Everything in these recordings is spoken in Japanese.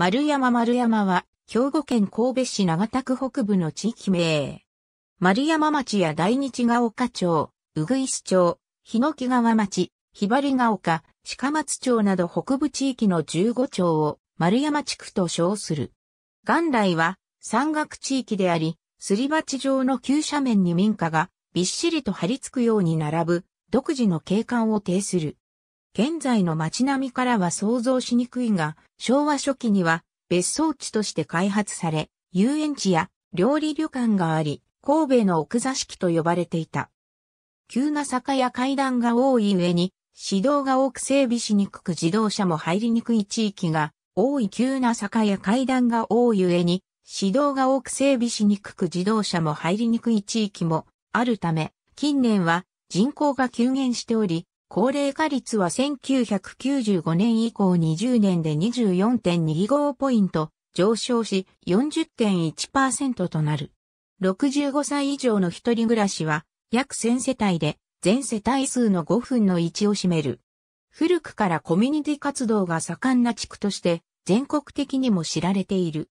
丸山丸山は、兵庫県神戸市長田区北部の地域名。丸山町や大日が丘町、うぐいす町、日の木川町、ひばりが丘、鹿松町など北部地域の15町を丸山地区と称する。元来は山岳地域であり、すり鉢状の急斜面に民家がびっしりと張り付くように並ぶ独自の景観を呈する。現在の街並みからは想像しにくいが、昭和初期には別荘地として開発され、遊園地や料理旅館があり、神戸の奥座敷と呼ばれていた。急な坂や階段が多い上に、市道が多く整備しにくく自動車も入りにくい地域が多い急な坂や階段が多い上に、市道が多く整備しにくく自動車も入りにくい地域もあるため、近年は人口が急減しており、高齢化率は1995年以降20年で24.25ポイント上昇し40.1%となる。65歳以上の一人暮らしは約1000世帯で全世帯数の5分の1を占める。古くからコミュニティ活動が盛んな地区として全国的にも知られている。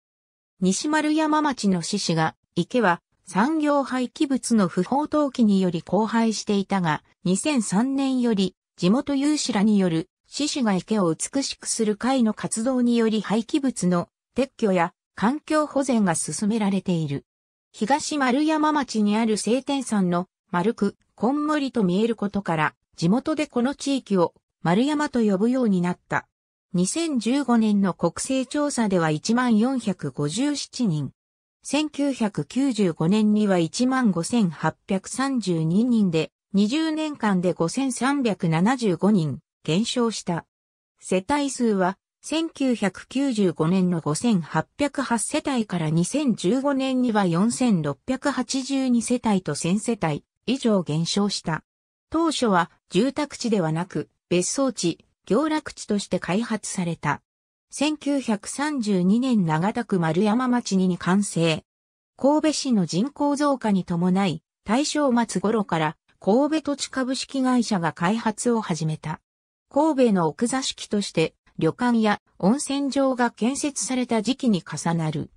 西丸山町の獅子が池は産業廃棄物の不法投棄により荒廃していたが、2003年より地元有志らによる獅子が池を美しくする会の活動により廃棄物の撤去や環境保全が進められている。東丸山町にある晴天山の丸くこんもりと見えることから、地元でこの地域を丸山と呼ぶようになった。2015年の国勢調査では1457人、1995年には15,832人で、20年間で5,375人減少した。世帯数は1995年の5,808世帯から2015年には4,682世帯と1000世帯以上減少した。当初は住宅地ではなく別荘地、行楽地として開発された。1932年長田区丸山町に完成。神戸市の人口増加に伴い、大正末頃から神戸土地株式会社が開発を始めた。神戸の奥座敷として旅館や温泉場が建設された時期に重なる。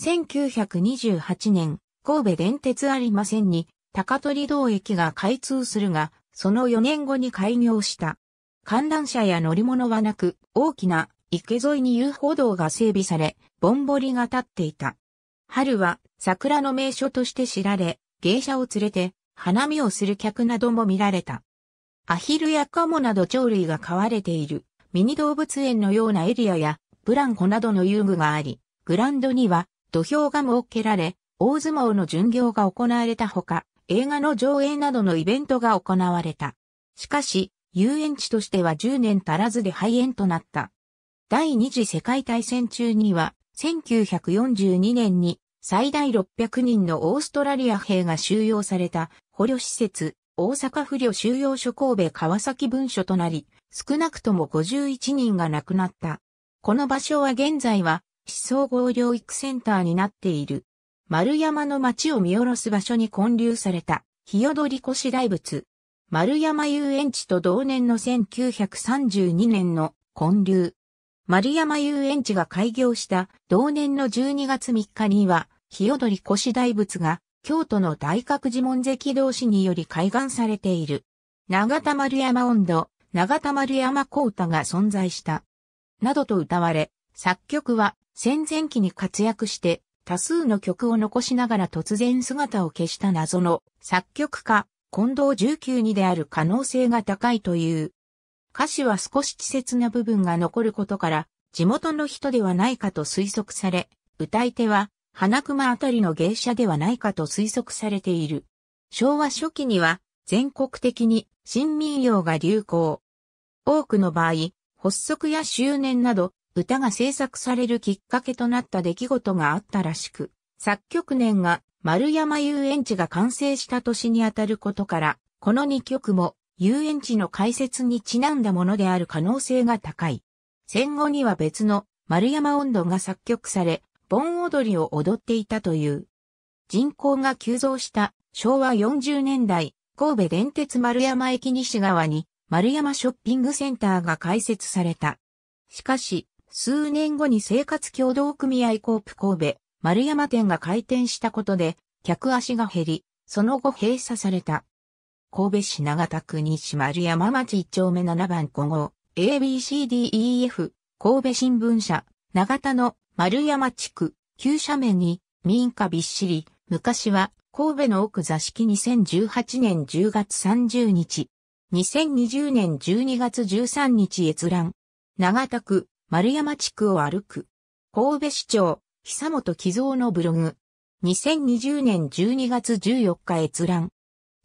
1928年、神戸電鉄ありませんに高取道駅が開通するが、その4年後に開業した。観覧車や乗り物はなく、大きな池沿いに遊歩道が整備され、ぼんぼりが立っていた。春は桜の名所として知られ、芸者を連れて花見をする客なども見られた。アヒルやカモなど鳥類が飼われているミニ動物園のようなエリアやブランコなどの遊具があり、グランドには土俵が設けられ、大相撲の巡業が行われたほか、映画の上映などのイベントが行われた。しかし、遊園地としては10年足らずで廃園となった。第二次世界大戦中には、1942年に最大600人のオーストラリア兵が収容された捕虜施設、大阪不良収容所神戸川崎文書となり、少なくとも51人が亡くなった。この場所は現在は、思想合領育センターになっている。丸山の町を見下ろす場所に建立された、日踊り越し大仏。丸山遊園地と同年の1932年の建立。丸山遊園地が開業した同年の12月3日には、日踊り腰大仏が京都の大覚寺門跡同士により開眼されている。長田丸山温度、長田丸山光太が存在した。などと歌われ、作曲は戦前期に活躍して多数の曲を残しながら突然姿を消した謎の作曲家、近藤19にである可能性が高いという歌詞は少し稚拙な部分が残ることから、地元の人ではないかと推測され、歌い手は、花熊あたりの芸者ではないかと推測されている。昭和初期には、全国的に新民謡が流行。多くの場合、発足や周年など、歌が制作されるきっかけとなった出来事があったらしく、作曲年が丸山遊園地が完成した年にあたることから、この2曲も遊園地の開設にちなんだものである可能性が高い。戦後には別の丸山音頭が作曲され、盆踊りを踊っていたという。人口が急増した昭和40年代、神戸電鉄丸山駅西側に丸山ショッピングセンターが開設された。しかし、数年後に生活共同組合コープ神戸丸山店が開店したことで、客足が減り、その後閉鎖された。神戸市長田区西丸山町一丁目7番5号、ABCDEF、神戸新聞社、長田の丸山地区、急斜面に民家びっしり、昔は神戸の奥座敷2018年10月30日、2020年12月13日閲覧、長田区、丸山地区を歩く、神戸市長、久本木造のブログ、2020年12月14日閲覧、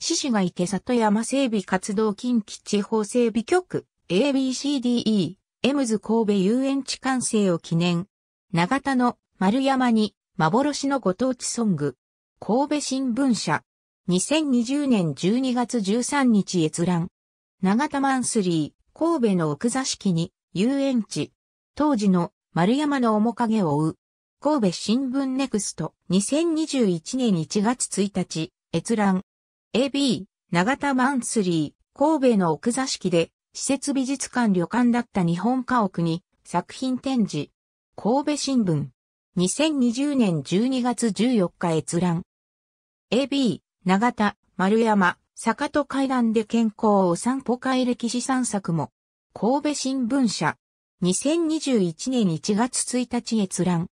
獅子が池里山整備活動近畿地方整備局 ABCDE エムズ神戸遊園地完成を記念。長田の丸山に幻のご当地ソング。神戸新聞社。2020年12月13日閲覧。長田マンスリー、神戸の奥座敷に遊園地。当時の丸山の面影を追う。神戸新聞ネクスト2021年1月1日、閲覧。AB、長田マンスリー、神戸の奥座敷で、施設美術館旅館だった日本家屋に、作品展示。神戸新聞。2020年12月14日閲覧。AB、長田、丸山、坂戸階段で健康を散歩会歴史散策も。神戸新聞社。2021年1月1日閲覧。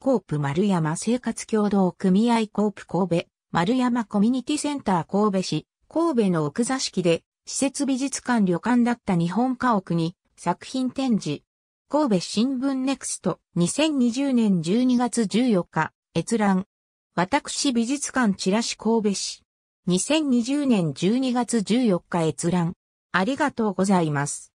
コープ丸山生活協同組合コープ神戸。丸山コミュニティセンター神戸市、神戸の奥座敷で、施設美術館旅館だった日本家屋に、作品展示。神戸新聞ネクスト2020年12月14日、閲覧。私美術館チラシ神戸市。2020年12月14日閲覧。ありがとうございます。